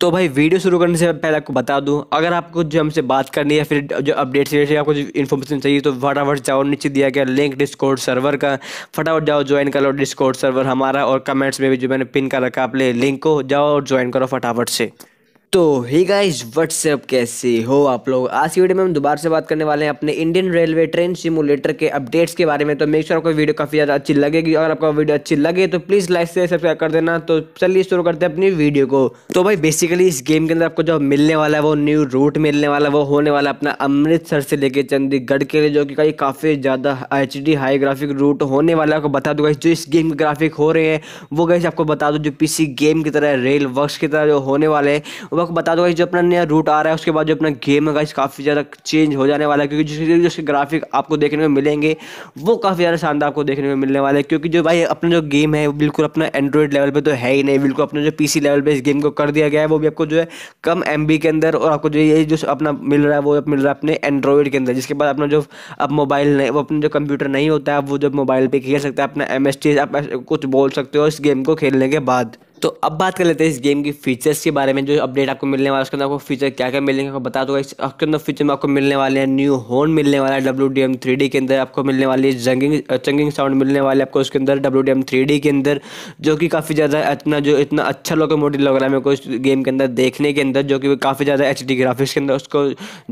तो भाई वीडियो शुरू करने से पहले आपको बता दूं अगर आपको जो हमसे बात करनी है फिर जो अपडेट से या कुछ इन्फॉर्मेशन चाहिए तो फटाफट जाओ नीचे दिया गया लिंक डिस्कॉर्ड सर्वर का फटाफट जाओ ज्वाइन करो डिस्कॉर्ड सर्वर हमारा और कमेंट्स में भी जो मैंने पिन कर रखा अपने लिंक को जाओ और ज्वाइन करो फटाफट से तो ही गाइस व्हाट्सएप कैसे हो आप लोग आज की वीडियो में हम दोबारा से बात करने वाले हैं अपने इंडियन रेलवे ट्रेन सिमुलेटर के अपडेट्स के बारे में तो मेक श्योर आपको वीडियो काफ़ी ज़्यादा अच्छी लगेगी अगर आपको वीडियो अच्छी लगे तो प्लीज़ लाइक से सब्सक्राइब कर देना तो चलिए शुरू करते हैं अपनी वीडियो को तो भाई बेसिकली इस गेम के अंदर आपको जो मिलने वाला है वो न्यू रूट मिलने वाला है वो होने वाला अपना अमृतसर से लेकर चंडीगढ़ के लिए जो कि कहीं काफ़ी ज़्यादा एच हाई ग्राफिक रूट होने वाला है आपको बता दूँ जो इस गेम के ग्राफिक हो रहे हैं वो गई आपको बता दो जो पी गेम की तरह रेल वर्क की तरह जो होने वाले हैं आपको बता दो जो अपना नया रूट आ रहा है उसके बाद जो अपना गेम है गाइस काफ़ी ज़्यादा चेंज हो जाने वाला है क्योंकि जिसके जिसके ग्राफिक आपको देखने में मिलेंगे वो काफ़ी ज़्यादा शानदार आपको देखने में मिलने वाला है क्योंकि जो भाई अपना जो गेम है वो बिल्कुल अपना एंड्रॉयड लेवल पर तो है ही नहीं बिल्कुल अपना जो पी लेवल पर इस गेम को कर दिया गया है वो भी आपको जो है कम एम के अंदर और आपको जो ये जो अपना मिल रहा है वो मिल रहा है अपने एंड्रॉयड के अंदर जिसके बाद अपना जो अब मोबाइल नहीं वो अपना जो कंप्यूटर नहीं होता है वो जब मोबाइल पर खेल सकते हैं अपना एम आप कुछ बोल सकते हो इस गेम को खेलने के बाद तो अब बात कर लेते हैं इस गेम की फीचर्स के बारे में जो अपडेट आपको मिलने वाला है उसके अंदर आपको फीचर क्या क्या मिलेंगे आपको बता दूंगा इसके अंदर फीचर में आपको मिलने वाले हैं न्यू हॉर्न मिलने वाला है W D M three D के अंदर आपको मिलने वाली है जंगिंग चंगिंग साउंड मिलने वाले आपको उसके अंदर W D M three D के अंदर जो कि काफ़ी ज़्यादा इतना जो इतना अच्छा लोगों मोटी लग रहा है मेरे को इस गेम के अंदर देखने के अंदर जो कि काफ़ी ज़्यादा एच डी ग्राफिक्स के अंदर उसको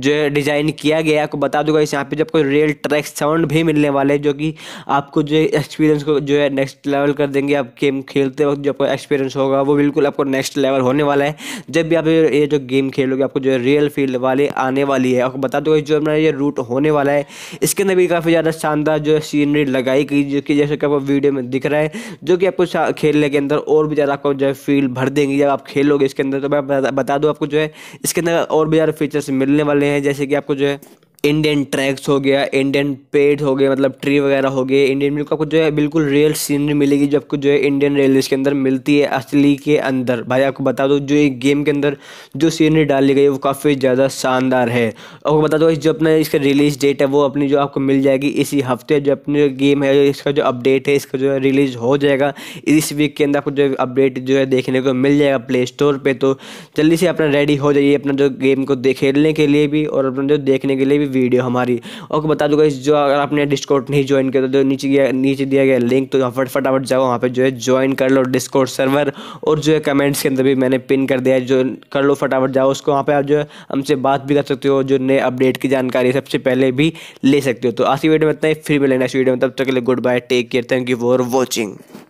जो है डिज़ाइन किया गया है आपको बता दूंगा इस यहाँ पे जब रियल ट्रैक साउंड भी मिलने वाले हैं जो कि आपको जो है एक्सपीरियंस को जो है नेक्स्ट लेवल कर देंगे आप गेम खेलते वक्त जो आपको एक्सपीरियंस होगा वो बिल्कुल आपको नेक्स्ट लेवल होने वाला है जब भी आप ये जो गेम खेलोगे आपको जो रियल फील्ड वाली आने वाली है आपको बता दो जो हमारा ये रूट होने वाला है इसके अंदर भी काफ़ी ज़्यादा शानदार जो सीनरी लगाई गई जो कि जैसे कि आपको वीडियो में दिख रहा है जो कि आपको खेलने के अंदर और भी ज़्यादा आपको जो है फील भर देंगे जब आप खेलोगे इसके अंदर तो मैं बता दूँ आपको जो है इसके अंदर और भी ज़्यादा फीचर्स मिलने वाले हैं जैसे कि आपको जो है इंडियन ट्रैक्स हो गया इंडियन पेड़ हो गए मतलब ट्री वगैरह हो गए इंडियन बिल्कुल आपको जो है बिल्कुल रियल सीनरी मिलेगी जो आपको जो है इंडियन रेलवेज के अंदर मिलती है असली के अंदर भाई आपको बता दो जो एक गेम के अंदर जो सीनरी डाली गई है वो काफ़ी ज़्यादा शानदार है आपको बता दो जो अपना इसका रिलीज डेट है वो अपनी जो आपको मिल जाएगी इसी हफ्ते जो अपनी गेम है इसका जो अपडेट है इसका जो है रिलीज हो जाएगा इस वीक के अंदर आपको जो अपडेट जो है देखने को मिल जाएगा प्ले स्टोर पर तो जल्दी से अपना रेडी हो जाइए अपना जो गेम को खेलने के लिए भी और अपना जो देखने के लिए भी वीडियो हमारी और बता दूंगा इस जो अगर आपने डिस्कोर्ट नहीं ज्वाइन किया तो नीचे गया नीचे दिया गया लिंक तो यहाँ फट फटाफट जाओ वहाँ पर जो है ज्वाइन कर लो डिस्कोर्ट सर्वर और जो है कमेंट्स के अंदर भी मैंने पिन कर दिया है जो कर लो फटाफट जाओ उसको वहाँ पर आप जो है हमसे बात भी कर सकते हो जो नए अपडेट की जानकारी सबसे पहले भी ले सकते हो तो आज की वीडियो में इतना ही फिर मिलेंगे नेक्स्ट वीडियो में तब तक के लिए good bye take care thank you for watching